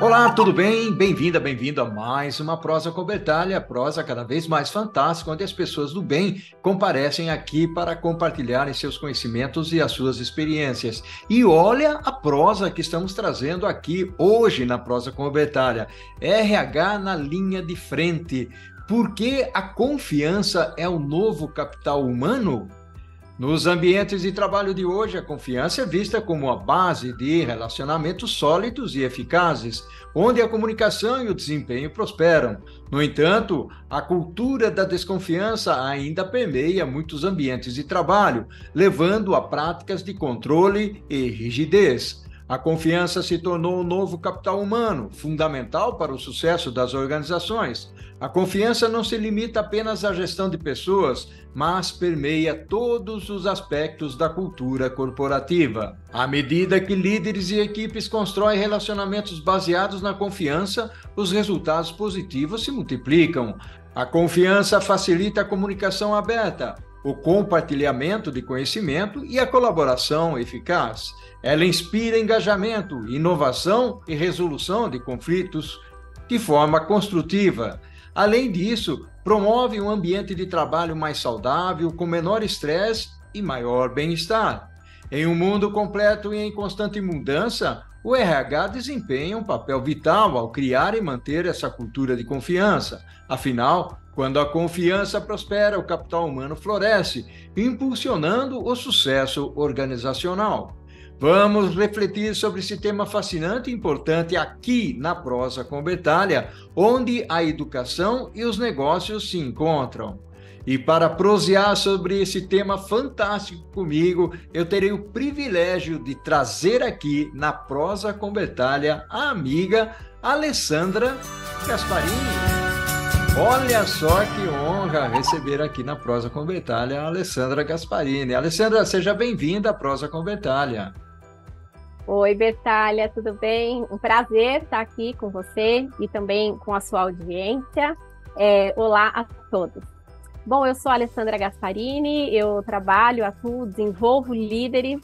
Olá, tudo bem? Bem-vinda, bem-vindo a mais uma prosa com cobertalha, prosa cada vez mais fantástica, onde as pessoas do bem comparecem aqui para compartilharem seus conhecimentos e as suas experiências. E olha a prosa que estamos trazendo aqui hoje na prosa com cobertalha: RH na linha de frente. Por que a confiança é o novo capital humano? Nos ambientes de trabalho de hoje, a confiança é vista como a base de relacionamentos sólidos e eficazes, onde a comunicação e o desempenho prosperam. No entanto, a cultura da desconfiança ainda permeia muitos ambientes de trabalho, levando a práticas de controle e rigidez. A confiança se tornou um novo capital humano, fundamental para o sucesso das organizações. A confiança não se limita apenas à gestão de pessoas, mas permeia todos os aspectos da cultura corporativa. À medida que líderes e equipes constroem relacionamentos baseados na confiança, os resultados positivos se multiplicam. A confiança facilita a comunicação aberta, o compartilhamento de conhecimento e a colaboração eficaz. Ela inspira engajamento, inovação e resolução de conflitos de forma construtiva. Além disso, promove um ambiente de trabalho mais saudável, com menor estresse e maior bem-estar. Em um mundo completo e em constante mudança, o RH desempenha um papel vital ao criar e manter essa cultura de confiança. Afinal, quando a confiança prospera, o capital humano floresce, impulsionando o sucesso organizacional. Vamos refletir sobre esse tema fascinante e importante aqui na Prosa com Bertalha, onde a educação e os negócios se encontram. E para prosear sobre esse tema fantástico comigo, eu terei o privilégio de trazer aqui na Prosa com Bertalha a amiga Alessandra Gasparini. Olha só que honra receber aqui na Prosa com Betalha a Alessandra Gasparini. Alessandra, seja bem-vinda à Prosa com Betalha. Oi, Betalha, tudo bem? Um prazer estar aqui com você e também com a sua audiência. É, olá a todos. Bom, eu sou a Alessandra Gasparini, eu trabalho, atuo, desenvolvo líderes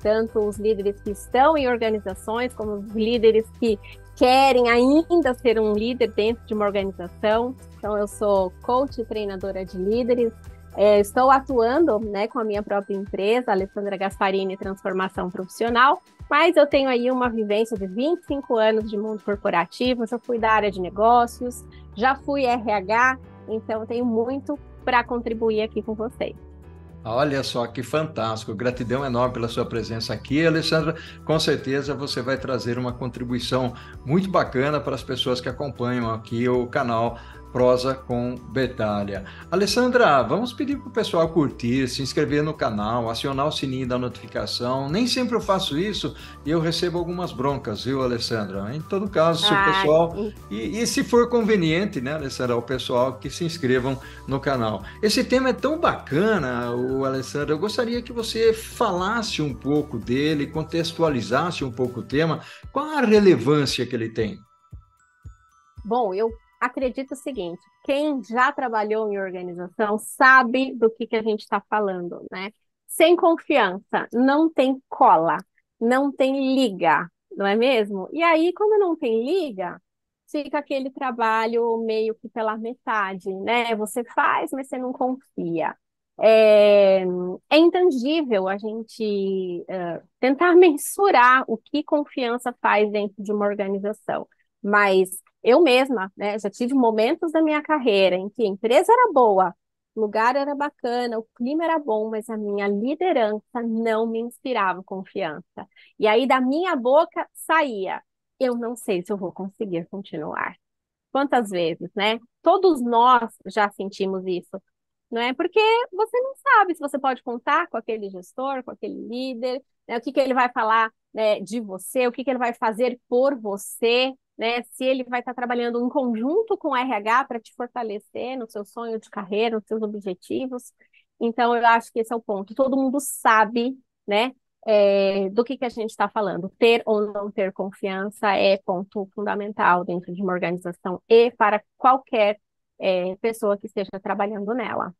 tanto os líderes que estão em organizações como os líderes que querem ainda ser um líder dentro de uma organização. Então, eu sou coach e treinadora de líderes. É, estou atuando né, com a minha própria empresa, Alessandra Gasparini Transformação Profissional, mas eu tenho aí uma vivência de 25 anos de mundo corporativo, já fui da área de negócios, já fui RH, então tenho muito para contribuir aqui com vocês. Olha só que fantástico. Gratidão enorme pela sua presença aqui, Alessandra. Com certeza você vai trazer uma contribuição muito bacana para as pessoas que acompanham aqui o canal Prosa com betalha Alessandra, vamos pedir para o pessoal curtir, se inscrever no canal, acionar o sininho da notificação. Nem sempre eu faço isso e eu recebo algumas broncas, viu, Alessandra? Em todo caso, se o ah, pessoal. E, e, se for conveniente, né, Alessandra, o pessoal que se inscrevam no canal. Esse tema é tão bacana, o Alessandra. Eu gostaria que você falasse um pouco dele, contextualizasse um pouco o tema. Qual a relevância que ele tem? Bom, eu acredita o seguinte: quem já trabalhou em organização sabe do que, que a gente está falando, né? Sem confiança, não tem cola, não tem liga, não é mesmo? E aí, quando não tem liga, fica aquele trabalho meio que pela metade, né? Você faz, mas você não confia. É, é intangível a gente uh, tentar mensurar o que confiança faz dentro de uma organização, mas eu mesma, né, já tive momentos da minha carreira em que a empresa era boa, o lugar era bacana, o clima era bom, mas a minha liderança não me inspirava confiança. E aí da minha boca saía: eu não sei se eu vou conseguir continuar. Quantas vezes, né? Todos nós já sentimos isso, não é? Porque você não sabe se você pode contar com aquele gestor, com aquele líder, né? o que, que ele vai falar né, de você, o que, que ele vai fazer por você, né? Se ele vai estar trabalhando em conjunto com o RH para te fortalecer no seu sonho de carreira, nos seus objetivos. Então, eu acho que esse é o ponto. Todo mundo sabe, né? É, do que, que a gente está falando. Ter ou não ter confiança é ponto fundamental dentro de uma organização e para qualquer é, pessoa que esteja trabalhando nela.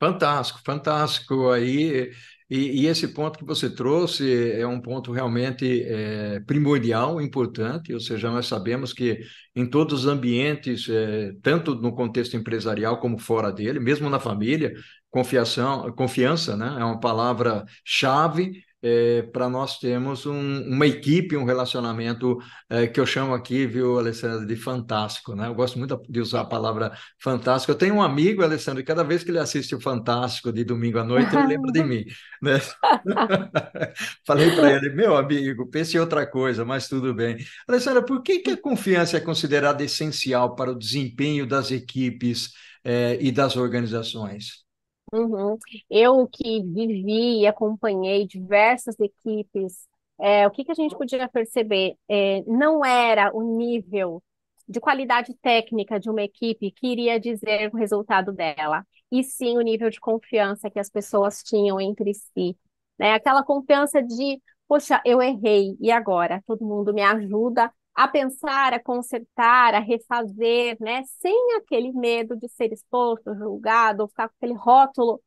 Fantástico, fantástico. Aí e, e, esse ponto que você trouxe é um ponto realmente é, primordial, importante, ou seja, nós sabemos que em todos os ambientes, é, tanto no contexto empresarial como fora dele, mesmo na família, confiação, confiança né, é uma palavra-chave é, para nós termos um, uma equipe, um relacionamento é, que eu chamo aqui, viu, Alessandro, de fantástico. Né? Eu gosto muito de usar a palavra fantástico. Eu tenho um amigo, Alessandro, e cada vez que ele assiste o Fantástico de domingo à noite, ele lembra de mim. Né? Falei para ele, meu amigo, pense em outra coisa, mas tudo bem. Alessandra, por que, que a confiança é considerada essencial para o desempenho das equipes é, e das organizações? Uhum. Eu que vivi e acompanhei diversas equipes, é, o que que a gente podia perceber? É, não era o nível de qualidade técnica de uma equipe que iria dizer o resultado dela, e sim o nível de confiança que as pessoas tinham entre si. Né? Aquela confiança de, poxa, eu errei, e agora? Todo mundo me ajuda a pensar, a consertar, a refazer, né? Sem aquele medo de ser exposto, julgado, ou ficar com aquele rótulo,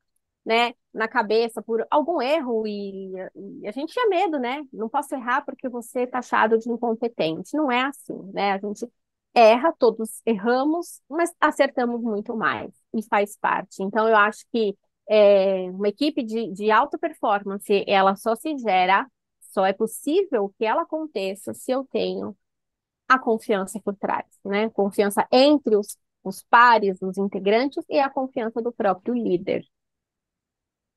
né, na cabeça por algum erro e, e a gente tinha medo, né? Não posso errar porque você é tá taxado de incompetente. Não é assim, né? A gente erra, todos erramos, mas acertamos muito mais e faz parte. Então eu acho que é, uma equipe de, de alta performance, ela só se gera, só é possível que ela aconteça se eu tenho a confiança por trás, né? Confiança entre os, os pares, os integrantes e a confiança do próprio líder.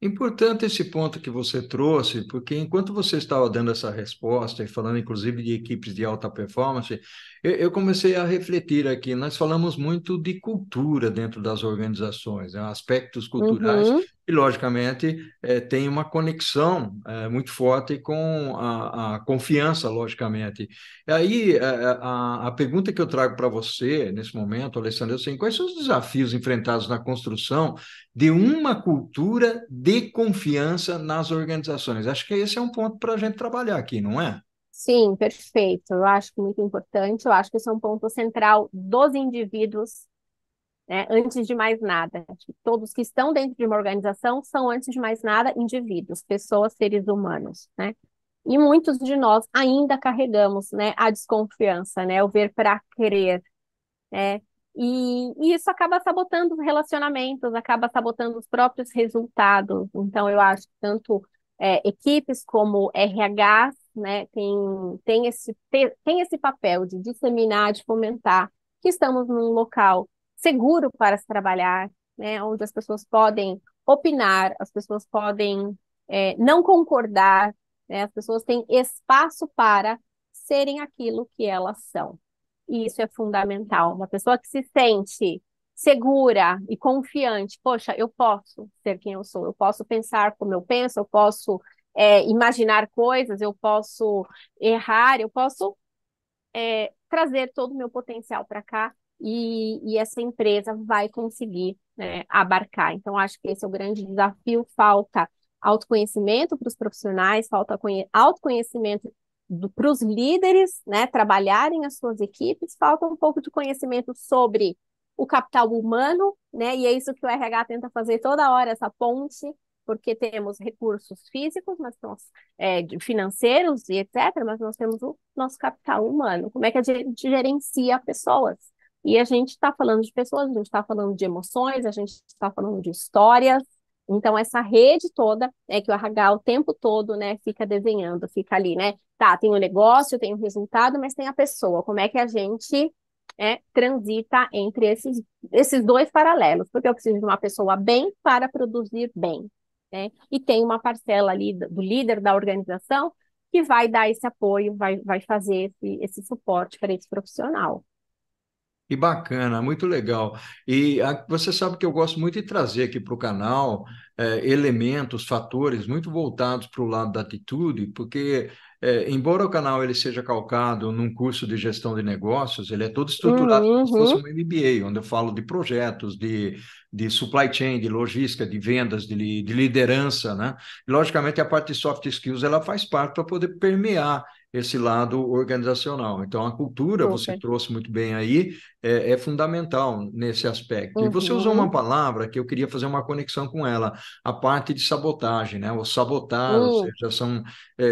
Importante esse ponto que você trouxe, porque enquanto você estava dando essa resposta e falando, inclusive, de equipes de alta performance, eu, eu comecei a refletir aqui. Nós falamos muito de cultura dentro das organizações, né? aspectos culturais. Uhum e, logicamente, é, tem uma conexão é, muito forte com a, a, confiança, logicamente. Aí, eh, a, a pergunta que eu trago para você nesse momento, Alessandro, é assim, quais são os desafios enfrentados na construção de uma cultura de confiança nas organizações? Acho que esse é um ponto para a gente trabalhar aqui, não é? Sim, perfeito. Eu acho muito importante. Eu acho que esse é um ponto central dos indivíduos né? Antes de mais nada, todos que estão dentro de uma organização são, antes de mais nada, indivíduos, pessoas, seres humanos, né? E muitos de nós ainda carregamos, né, a desconfiança, né, o ver para crer, né? E, e, isso acaba sabotando os relacionamentos, acaba sabotando os próprios resultados. Então, eu acho que tanto é, equipes como RHs, né, tem, tem, esse, tem esse papel de disseminar, de fomentar que estamos num local seguro para se trabalhar, né, onde as pessoas podem opinar, as pessoas podem é, não concordar, né, as pessoas têm espaço para serem aquilo que elas são. E isso é fundamental. Uma pessoa que se sente segura e confiante, poxa, eu posso ser quem eu sou, eu posso pensar como eu penso, eu posso é, imaginar coisas, eu posso errar, eu posso é, trazer todo o meu potencial para cá e, e essa empresa vai conseguir né, abarcar. Então, acho que esse é o grande desafio. Falta autoconhecimento para os profissionais, falta autoconhecimento para os líderes né, trabalharem as suas equipes, falta um pouco de conhecimento sobre o capital humano, né? E é isso que o RH tenta fazer toda hora, essa ponte, porque temos recursos físicos, mas nós, é, financeiros e etc., mas nós temos o nosso capital humano. Como é que a gente gerencia pessoas? E a gente está falando de pessoas, a gente está falando de emoções, a gente está falando de histórias. Então, essa rede toda é que o RH o tempo todo né, fica desenhando, fica ali, né? Tá, tem o negócio, tem o resultado, mas tem a pessoa. Como é que a gente é, transita entre esses, esses dois paralelos? Porque eu preciso de uma pessoa bem para produzir bem. Né? E tem uma parcela ali do líder da organização que vai dar esse apoio, vai, vai fazer esse, esse suporte para esse profissional. E bacana, muito legal. E a, ah, você sabe que eu gosto muito de trazer aqui para o canal é, elementos, fatores muito voltados para o lado da atitude, porque é, embora o canal ele seja calcado num curso de gestão de negócios, ele é todo estruturado uhum. como se fosse uhum. um MBA, onde eu falo de projetos, de, de supply chain, de logística, de vendas, de, de liderança, né? E, logicamente, a parte de soft skills ela faz parte para poder permear esse lado organizacional. Então, a cultura, Super. você trouxe muito bem aí, é, é fundamental nesse aspecto. Uhum. E você usou uma uhum. palavra que eu queria fazer uma conexão com ela, a parte de sabotagem, né? O sabotar, uhum. ou hum. seja, são, é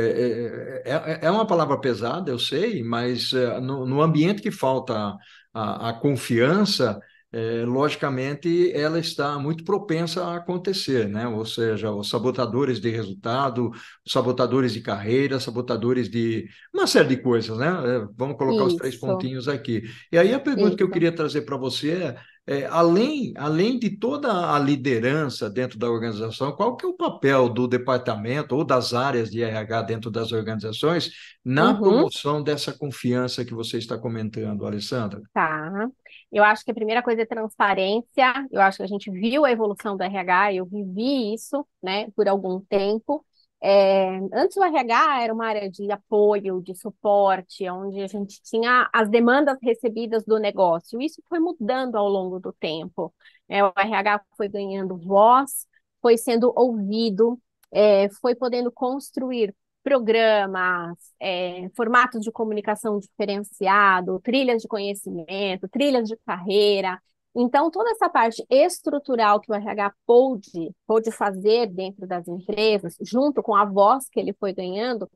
é, é, é, é, uma palavra pesada, eu sei, mas é, no, no ambiente que falta a, a confiança, é, logicamente ela está muito propensa a acontecer, né? Ou seja, os sabotadores de resultado, sabotadores de carreira, sabotadores de uma série de coisas, né? É, vamos colocar Isso. os três pontinhos aqui. E aí a pergunta Isso. que eu queria trazer para você é, é, além, além de toda a liderança dentro da organização, qual que é o papel do departamento ou das áreas de RH dentro das organizações na uhum. promoção dessa confiança que você está comentando, Alessandra? Tá. Eu acho que a primeira coisa é transparência. Eu acho que a gente viu a evolução do RH, eu vivi isso, né, por algum tempo. É, antes o RH era uma área de apoio, de suporte, onde a gente tinha as demandas recebidas do negócio. Isso foi mudando ao longo do tempo. É, o RH foi ganhando voz, foi sendo ouvido, é, foi podendo construir programas, é, formatos de comunicação diferenciado, trilhas de conhecimento, trilhas de carreira. Então, toda essa parte estrutural que o RH pôde, pôde fazer dentro das empresas, junto com a voz que ele foi ganhando,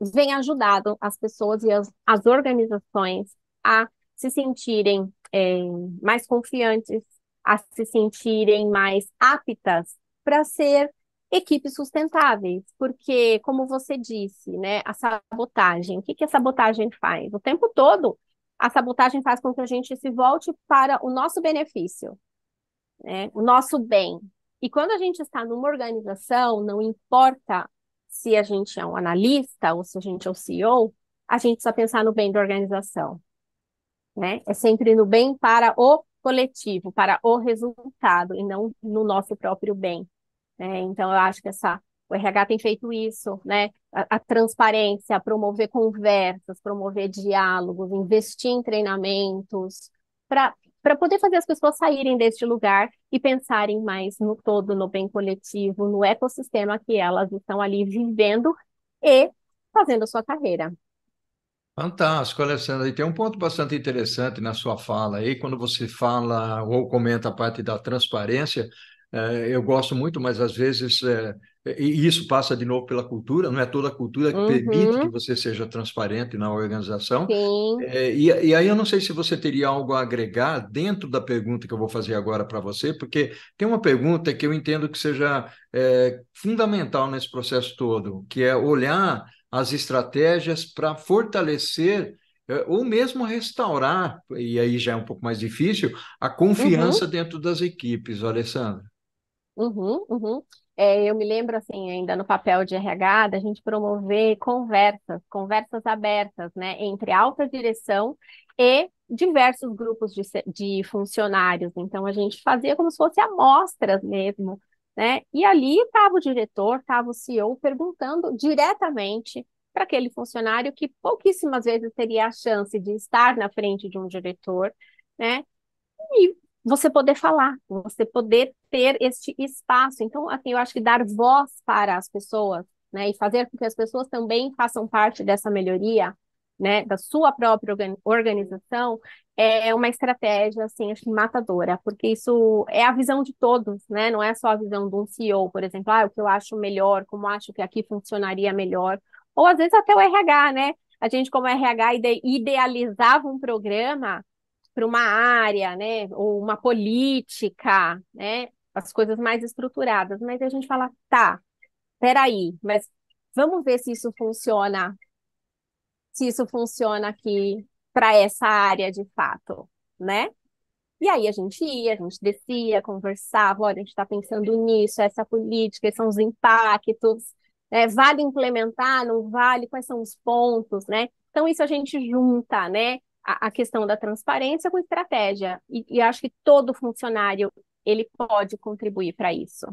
vem ajudando as pessoas e as, as organizações a se sentirem é, mais confiantes, a se sentirem mais aptas para ser equipes sustentáveis, porque, como você disse, né, a sabotagem, o que, que a sabotagem faz? O tempo todo, a sabotagem faz com que a gente se volte para o nosso benefício, né, o nosso bem. E quando a gente está numa organização, não importa se a gente é um analista ou se a gente é um CEO, a gente só pensar no bem da organização. Né? É sempre no bem para o coletivo, para o resultado, e não no nosso próprio bem. Né? Então, eu acho que essa, o RH tem feito isso, né? A, a transparência, promover conversas, promover diálogos, investir em treinamentos, para poder fazer as pessoas saírem deste lugar e pensarem mais no todo, no bem coletivo, no ecossistema que elas estão ali vivendo e fazendo a sua carreira. Fantástico, Alessandra. E tem um ponto bastante interessante na sua fala aí, quando você fala ou comenta a parte da transparência, eh, eu gosto muito, mas às vezes é, e isso passa de novo pela cultura. Não é toda a cultura que uhum. permite que você seja transparente na organização. É, e, e, aí eu não sei se você teria algo a agregar dentro da pergunta que eu vou fazer agora para você, porque tem uma pergunta que eu entendo que seja é, fundamental nesse processo todo, que é olhar as estratégias para fortalecer ou mesmo restaurar, e aí já é um pouco mais difícil, a uhum. confiança uhum. dentro das equipes, Alessandra. Uhum, uhum. É, eu me lembro, assim, ainda no papel de RH, da gente promover conversas, conversas abertas, né, entre alta direção e diversos grupos de, de funcionários. Então, a gente fazia como se fosse amostras mesmo, né? E ali estava o diretor, estava o CEO perguntando diretamente para aquele funcionário que pouquíssimas vezes teria a chance de estar na frente de um diretor, né? E você poder falar, você poder ter este espaço. Então, assim, eu acho que dar voz para as pessoas, né, e fazer com que as pessoas também façam parte dessa melhoria, né, da sua própria organização, é uma estratégia, assim, acho que matadora, porque isso é a visão de todos, né, não é só a visão de um CEO, por exemplo, ah, o que eu acho melhor, como acho que aqui funcionaria melhor, ou às vezes até o RH, né, a gente como RH idealizava um programa para uma área, né, ou uma política, né, as coisas mais estruturadas, mas a gente fala, tá, peraí, mas vamos ver se isso funciona, se isso funciona aqui para essa área de fato, né? E aí a gente ia, a gente descia, conversava, olha, a gente está pensando nisso, essa política, esses são os impactos, né? vale implementar, não vale, quais são os pontos, né? Então isso a gente junta, né? a, a questão da transparência com estratégia. E, e acho que todo funcionário ele pode contribuir para isso.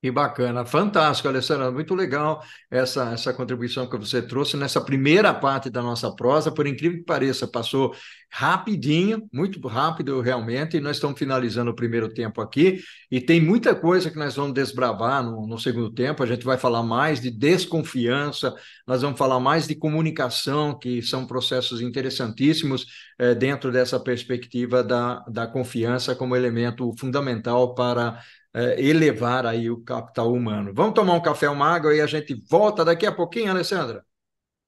Que bacana, fantástico, Alessandra, muito legal essa, essa contribuição que você trouxe nessa primeira parte da nossa prosa, por incrível que pareça, passou rapidinho, muito rápido realmente, e nós estamos finalizando o primeiro tempo aqui, e tem muita coisa que nós vamos desbravar no, no segundo tempo, a gente vai falar mais de desconfiança, nós vamos falar mais de comunicação, que são processos interessantíssimos eh, dentro dessa perspectiva da, da confiança como elemento fundamental para é, elevar aí o capital humano. Vamos tomar um café, uma água e a gente volta daqui a pouquinho, Alessandra?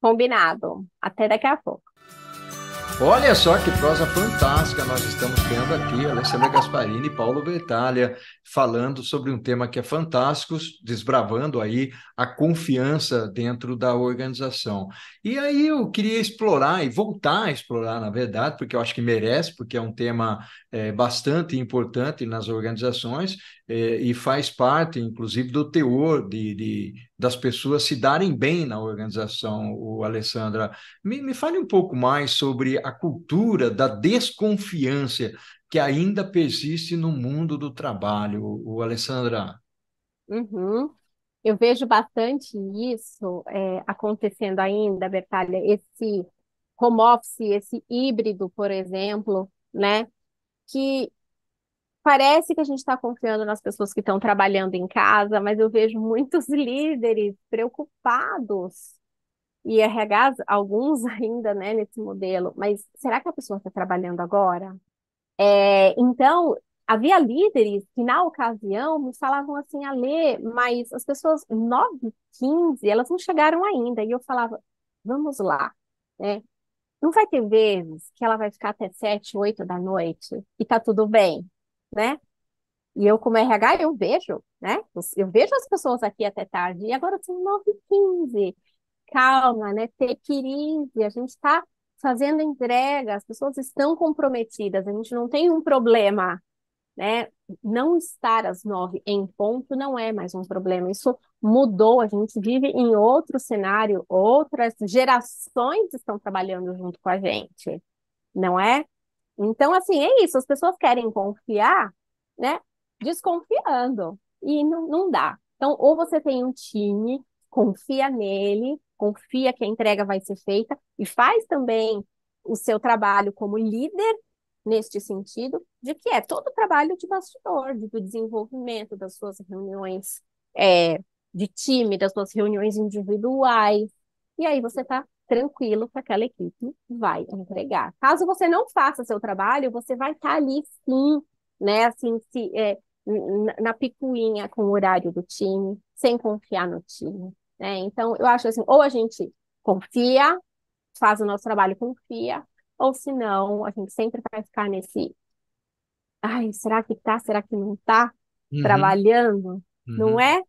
Combinado. Até daqui a pouco. Olha só que prosa fantástica nós estamos tendo aqui, Alessandra Gasparini e Paulo Bertalha, falando sobre um tema que é fantástico, desbravando aí a confiança dentro da organização. E aí eu queria explorar e voltar a explorar, na verdade, porque eu acho que merece, porque é um tema é, bastante importante nas organizações é, e faz parte, inclusive, do teor de, de das pessoas se darem bem na organização, o Alessandra. Me, me fale um pouco mais sobre a cultura da desconfiança que ainda persiste no mundo do trabalho, o Alessandra. Uhum. Eu vejo bastante isso é, acontecendo ainda, Bertalha, esse home office, esse híbrido, por exemplo, né? Que Parece que a gente está confiando nas pessoas que estão trabalhando em casa, mas eu vejo muitos líderes preocupados e RHs, alguns ainda, né, nesse modelo, mas será que a pessoa está trabalhando agora? É, então, havia líderes que, na ocasião, me falavam assim, a ler, mas as pessoas 9, 15, elas não chegaram ainda. E eu falava, vamos lá, né? Não vai ter vezes que ela vai ficar até 7, 8 da noite e tá tudo bem né? E eu, como RH, eu vejo, né? Eu vejo as pessoas aqui até tarde, e agora são 9h15. Calma, né? Ter crise, a gente está fazendo entrega, as pessoas estão comprometidas, a gente não tem um problema, né? Não estar às nove em ponto não é mais um problema. Isso mudou, a gente vive em outro cenário, outras gerações estão trabalhando junto com a gente, não é? Então, assim, é isso. As pessoas querem confiar, né? Desconfiando. E não, não dá. Então, ou você tem um time, confia nele, confia que a entrega vai ser feita e faz também o seu trabalho como líder neste sentido, de que é todo o trabalho de bastidor, do desenvolvimento das suas reuniões é, de time, das suas reuniões individuais. E aí você está tranquilo que aquela equipe vai entregar. Caso você não faça seu trabalho, você vai estar tá ali sim, né? Assim, se, é, na picuinha com o horário do time, sem confiar no time. Né? Então, eu acho assim, ou a gente confia, faz o nosso trabalho, confia, ou se não, a gente sempre vai ficar nesse ai, será que tá? Será que não tá? Uhum. Trabalhando, uhum. não é?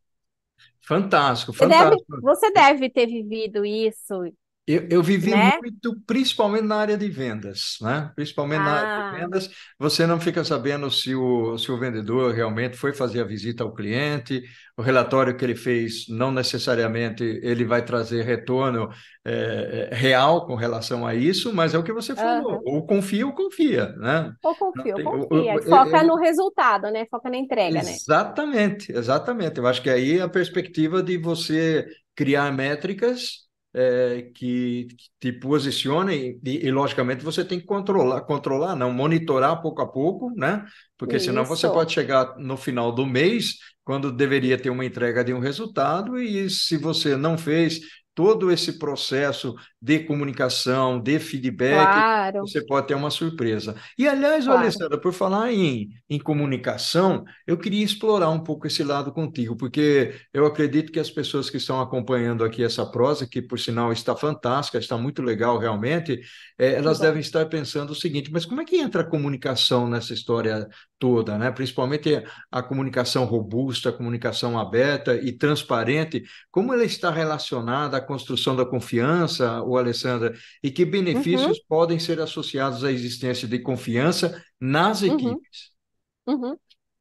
Fantástico, fantástico. Você deve, você deve, ter vivido isso eu, eu vivi né? muito, principalmente na área de vendas, né? Principalmente ah. na área de ah. vendas, você não fica sabendo se o, se o vendedor realmente foi fazer a visita ao cliente, o relatório que ele fez não necessariamente ele vai trazer retorno é, real com relação a isso, mas é o que você falou, uhum. ou confia ou confia, né? Ou confia tem, ou confia, ou, foca é, no resultado, né? Foca na entrega, exatamente, né? Exatamente, exatamente. Eu acho que aí é a perspectiva de você criar métricas é, que, que, te posicione e, e, logicamente, você tem que controlar, controlar, não, monitorar pouco a pouco, né? Porque Isso. senão você pode chegar no final do mês, quando deveria ter uma entrega de um resultado, e se você não fez todo esse processo de comunicação, de feedback, claro. você pode ter uma surpresa. E, aliás, claro. Alessandra, por falar em, em comunicação, eu queria explorar um pouco esse lado contigo, porque eu acredito que as pessoas que estão acompanhando aqui essa prosa, que por sinal está fantástica, está muito legal realmente, é, elas Exato. devem estar pensando o seguinte: mas como é que entra a comunicação nessa história toda, né? principalmente a comunicação robusta, a comunicação aberta e transparente, como ela está relacionada à construção da confiança? o Alessandra, e que uhum. benefícios uhum. podem ser associados à existência de confiança nas uhum. equipes. Uhum. Uhum.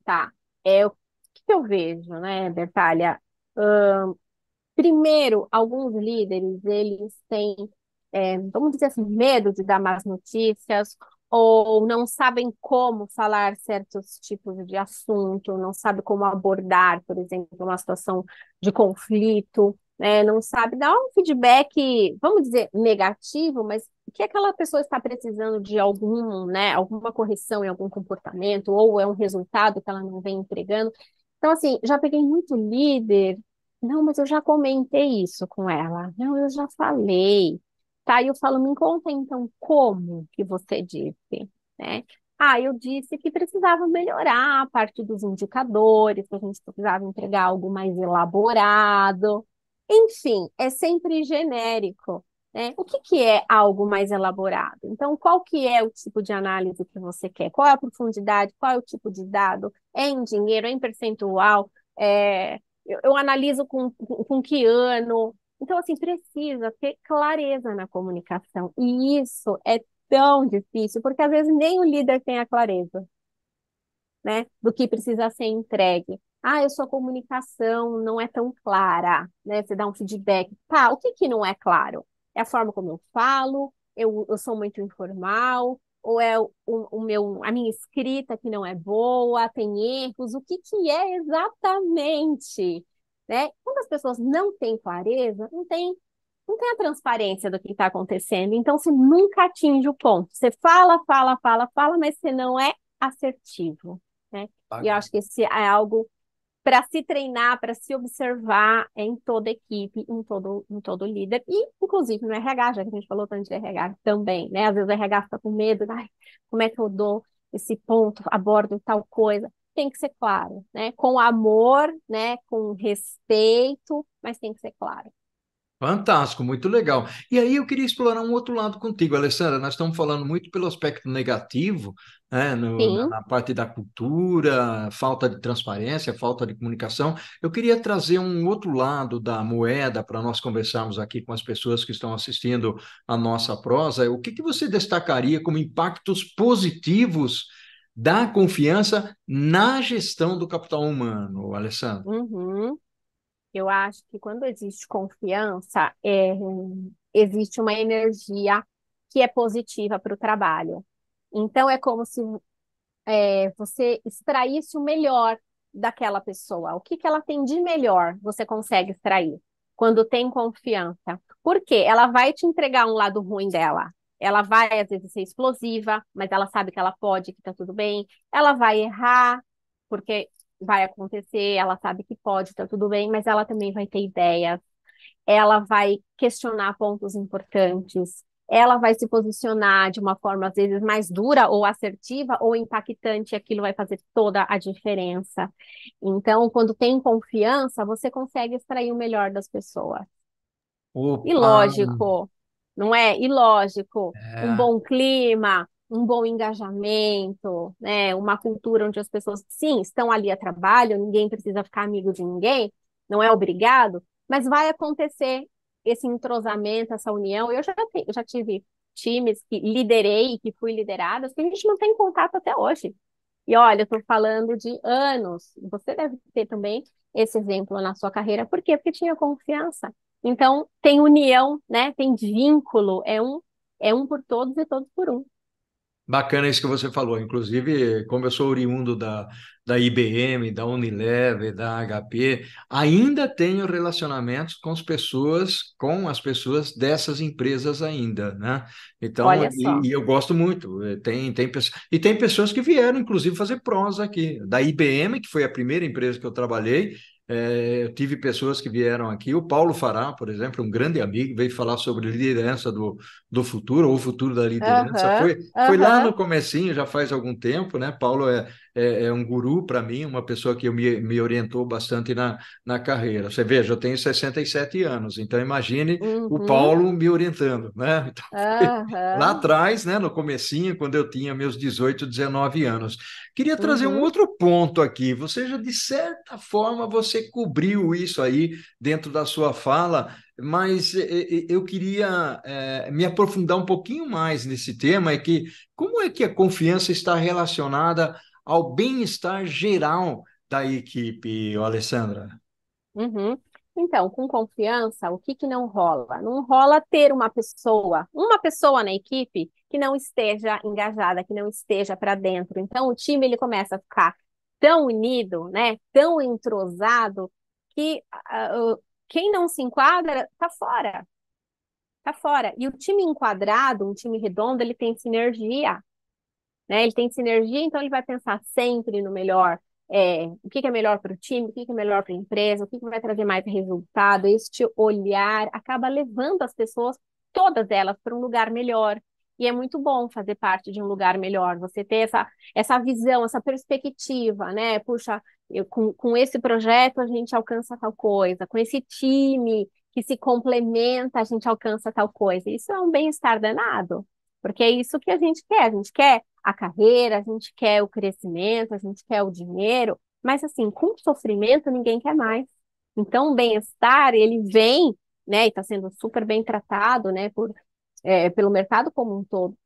Tá. É, o que eu vejo, né, Bertalha? primeiro, alguns líderes, eles têm, é, vamos dizer assim, medo de dar más notícias ou não sabem como falar certos tipos de assunto, não sabem como abordar, por exemplo, uma situação de conflito né, não sabe, dá um feedback, vamos dizer, negativo, mas o que aquela pessoa está precisando de algum, né, alguma correção em algum comportamento, ou é um resultado que ela não vem entregando. Então, assim, já peguei muito líder. Não, mas eu já comentei isso com ela. Não, eu já falei. Tá? E eu falo, me conta então como que você disse, né? Ah, eu disse que precisava melhorar a parte dos indicadores, que a gente precisava entregar algo mais elaborado, enfim, é sempre genérico. Né? O que, que é algo mais elaborado? Então, qual que é o tipo de análise que você quer? Qual é a profundidade? Qual é o tipo de dado? É em dinheiro? É em percentual? É... Eu, eu, analiso com, com, com que ano? Então, assim, precisa ter clareza na comunicação. E isso é tão difícil, porque às vezes nem o líder tem a clareza né, do que precisa ser entregue. Ah, eu sua comunicação não é tão clara, né? Você dá um feedback. Tá, o que que não é claro? É a forma como eu falo, eu, eu sou muito informal, ou é o, o meu, a minha escrita que não é boa, tem erros, o que que é exatamente? Né? Quando as pessoas não têm clareza, não tem, não tem a transparência do que está acontecendo, então você nunca atinge o ponto. Você fala, fala, fala, fala, mas você não é assertivo, né? Ah, e eu acho que esse é algo para se treinar, para se observar em toda equipe, em todo, em todo líder, e inclusive no RH, já que a gente falou tanto de RH também, né? Às vezes o RH fica com medo, ai, como é que eu dou esse ponto, abordo tal coisa. Tem que ser claro, né? Com amor, né? Com respeito, mas tem que ser claro. Fantástico, muito legal. E aí eu queria explorar um outro lado contigo, Alessandra. Nós estamos falando muito pelo aspecto negativo, né, no, na parte da cultura, falta de transparência, falta de comunicação. Eu queria trazer um outro lado da moeda para nós conversarmos aqui com as pessoas que estão assistindo a nossa prosa. O que, que você destacaria como impactos positivos da confiança na gestão do capital humano, Alessandra? Uhum. Eu acho que quando existe confiança, é, existe uma energia que é positiva para o trabalho. Então, é como se é, você extraísse o melhor daquela pessoa. O que, que ela tem de melhor você consegue extrair quando tem confiança. Porque ela vai te entregar um lado ruim dela. Ela vai, às vezes, ser explosiva, mas ela sabe que ela pode, que está tudo bem. Ela vai errar, porque vai acontecer, ela sabe que pode, tá tudo bem, mas ela também vai ter ideias, ela vai questionar pontos importantes, ela vai se posicionar de uma forma às vezes mais dura ou assertiva ou impactante, e aquilo vai fazer toda a diferença. Então, quando tem confiança, você consegue extrair o melhor das pessoas. Opa. E lógico, não é? E lógico, é. um bom clima, um bom engajamento, né, uma cultura onde as pessoas, sim, estão ali a trabalho, ninguém precisa ficar amigo de ninguém, não é obrigado, mas vai acontecer esse entrosamento, essa união. Eu já, eu já tive times que liderei, que fui liderada, que a gente mantém contato até hoje. E olha, eu estou falando de anos, você deve ter também esse exemplo na sua carreira, por quê? Porque tinha confiança. Então, tem união, né? tem vínculo, é um, é um por todos e todos por um. Bacana isso que você falou. Inclusive, como eu sou oriundo da, da IBM, da Unilever, da HP, ainda tenho relacionamentos com as pessoas, com as pessoas dessas empresas ainda, né? Então, e, e, eu gosto muito. Eh, tem, tem, e tem pessoas que vieram, inclusive, fazer prosa aqui. Da IBM, que foi a primeira empresa que eu trabalhei, é, eu tive pessoas que vieram aqui, o Paulo Fará, por exemplo, um grande amigo, veio falar sobre liderança do, do futuro, ou o futuro da liderança. Uhum, foi, foi uhum. lá no comecinho, já faz algum tempo, né? Paulo é, é, é um guru para mim, uma pessoa que me, me orientou bastante na, na carreira. Você veja, eu tenho 67 anos, então imagine uhum. o Paulo me orientando, né? Então, uhum. Lá atrás, né, no comecinho, quando eu tinha meus 18, 19 anos. Queria trazer uhum. um outro ponto aqui. Você já, de certa forma, você cobriu isso aí dentro da sua fala, mas eu queria é, me aprofundar um pouquinho mais nesse tema, é que como é que a confiança está relacionada ao bem-estar geral da equipe, Alessandra? Uhum. Então, com confiança, o que, que não rola? Não rola ter uma pessoa, uma pessoa na equipe que não esteja engajada, que não esteja para dentro. Então, o time ele começa a ficar tão unido, né? Tão entrosado que uh, quem não se enquadra está fora, está fora. E o time enquadrado, um time redondo, ele tem sinergia. Né? Ele tem sinergia, então ele vai pensar sempre no melhor. É, o que, que, é melhor para o time, o que, que é melhor para a empresa, o que, que vai trazer mais resultado. Este olhar acaba levando as pessoas, todas elas, para um lugar melhor. E é muito bom fazer parte de um lugar melhor, você ter essa, essa visão, essa perspectiva, né? Puxa, eu, com, com esse projeto a gente alcança tal coisa, com esse time que se complementa a gente alcança tal coisa. Isso é um bem-estar danado, porque é isso que a gente quer, a gente quer a carreira, a gente quer o crescimento, a gente quer o dinheiro, mas assim, com sofrimento ninguém quer mais. Então, o bem-estar, ele vem, né, e está sendo super bem tratado, né, por, é, pelo mercado como um todo.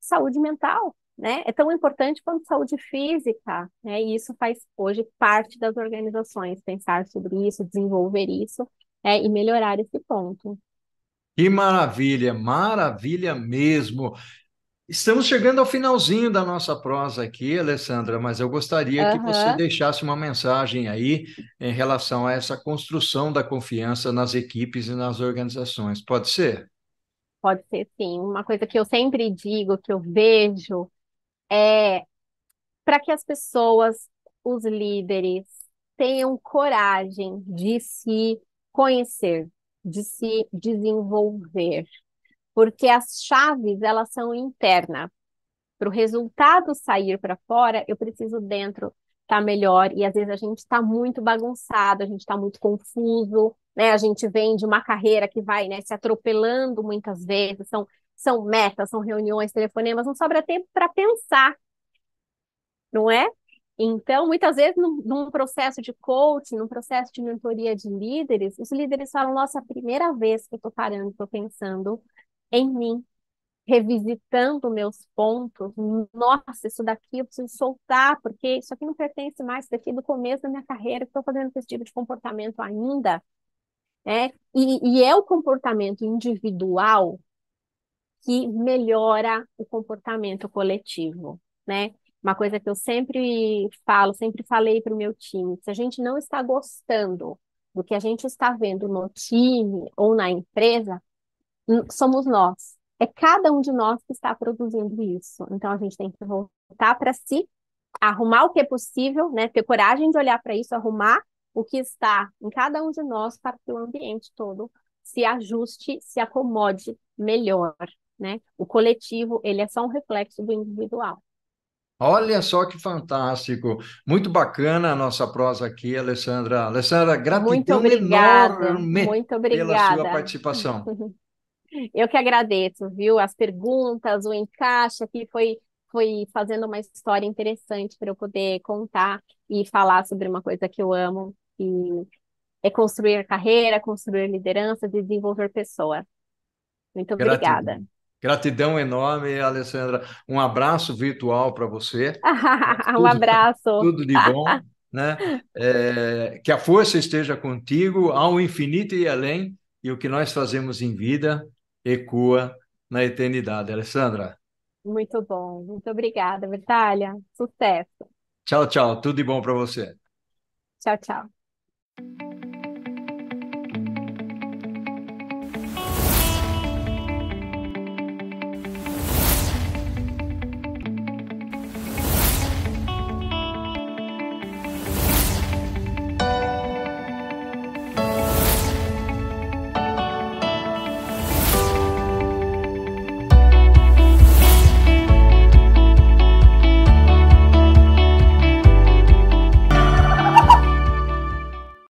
Saúde mental, né, é tão importante quanto saúde física, né, e isso faz hoje parte das organizações, pensar sobre isso, desenvolver isso, é, e melhorar esse ponto. Que maravilha, maravilha mesmo. Estamos chegando ao finalzinho da nossa prosa aqui, Alessandra, mas eu gostaria uhum. que você deixasse uma mensagem aí em relação a essa construção da confiança nas equipes e nas organizações. Pode ser? Pode ser, sim. Uma coisa que eu sempre digo, que eu vejo, é para que as pessoas, os líderes, tenham coragem de se conhecer, de se desenvolver porque as chaves elas são interna. Para o resultado sair para fora, eu preciso dentro estar tá melhor. E às vezes a gente está muito bagunçado, a gente está muito confuso, né? A gente vem de uma carreira que vai né, se atropelando muitas vezes, são, são metas, são reuniões, telefonemas, não sobra tempo para pensar, não é? Então, muitas vezes, num, num, processo de coaching, num processo de mentoria de líderes, os líderes falam: Nossa, é a primeira vez que eu estou parando, estou pensando, em mim, revisitando meus pontos. Nossa, isso daqui eu preciso soltar, porque isso aqui não pertence mais, isso daqui é do começo da minha carreira, estou fazendo esse tipo de comportamento ainda. É, e, e é o comportamento individual que melhora o comportamento coletivo, né? Uma coisa que eu sempre falo, sempre falei para o meu time, se a gente não está gostando do que a gente está vendo no time ou na empresa, somos nós. É cada um de nós que está produzindo isso. Então a gente tem que voltar para si, arrumar o que é possível, né? Ter coragem de olhar para isso, arrumar o que está em cada um de nós para que o ambiente todo se ajuste, se acomode melhor, né? O coletivo, ele é só um reflexo do individual. Olha só que fantástico. Muito bacana a nossa prosa aqui, Alessandra. Alessandra, gratidão muito obrigada, enorme muito obrigada. pela sua participação. Eu que agradeço, viu? As perguntas, o encaixe aqui foi, foi fazendo uma história interessante para eu poder contar e falar sobre uma coisa que eu amo, que é construir carreira, construir liderança, desenvolver pessoa. Muito Gratidão. obrigada. Gratidão enorme, Alessandra. Um abraço virtual para você. um tudo, abraço. Tudo de bom. né? É, que a força esteja contigo ao infinito e além, e o que nós fazemos em vida ecoa na eternidade. Alessandra. Muito bom. Muito obrigada, Vitália. Sucesso. Tchau, tchau. Tudo de bom para você. Tchau, tchau.